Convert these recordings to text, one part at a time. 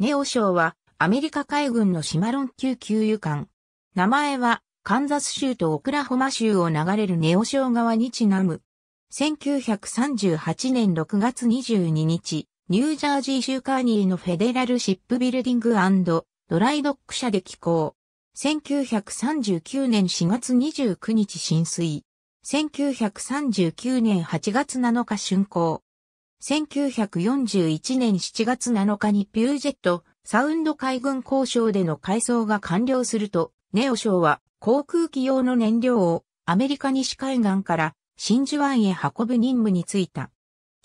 ネオ賞はアメリカ海軍のシマロン級給油艦。名前はカンザス州とオクラホマ州を流れるネオ省川にちなむ。1938年6月22日、ニュージャージー州カーニーのフェデラルシップビルディングドライドック社で寄港。1939年4月29日浸水。1939年8月7日竣工。1941年7月7日にピュージェット、サウンド海軍交渉での改装が完了すると、ネオ省は航空機用の燃料をアメリカ西海岸から真珠湾へ運ぶ任務に就いた。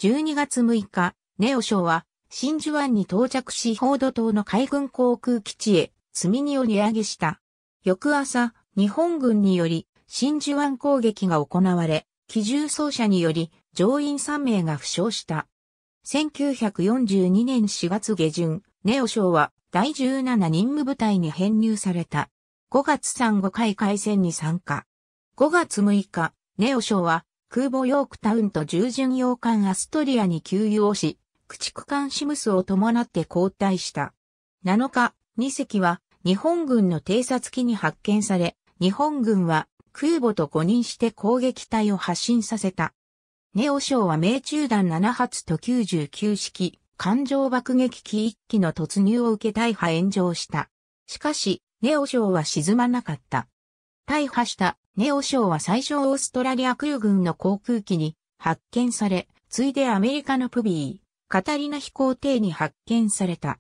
12月6日、ネオ省は真珠湾に到着しフォード島の海軍航空基地へ積み荷を値上げした。翌朝、日本軍により真珠湾攻撃が行われ、機銃奏者により乗員3名が負傷した。1942年4月下旬、ネオ省は第17任務部隊に編入された。5月3 5回海戦に参加。5月6日、ネオ省は空母ヨークタウンと従順洋艦アストリアに給油をし、駆逐艦シムスを伴って交代した。7日、2隻は日本軍の偵察機に発見され、日本軍は空母と誤認して攻撃隊を発進させた。ネオ賞は命中弾7発と99式、艦上爆撃機1機の突入を受け大破炎上した。しかし、ネオ賞は沈まなかった。大破したネオ賞は最初オーストラリア空軍の航空機に発見され、ついでアメリカのプビー、カタリナ飛行艇に発見された。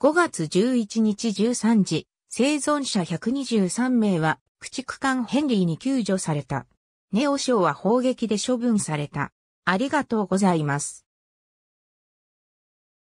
5月11日13時、生存者123名は駆逐艦ヘンリーに救助された。ネオ賞は砲撃で処分された。ありがとうございます。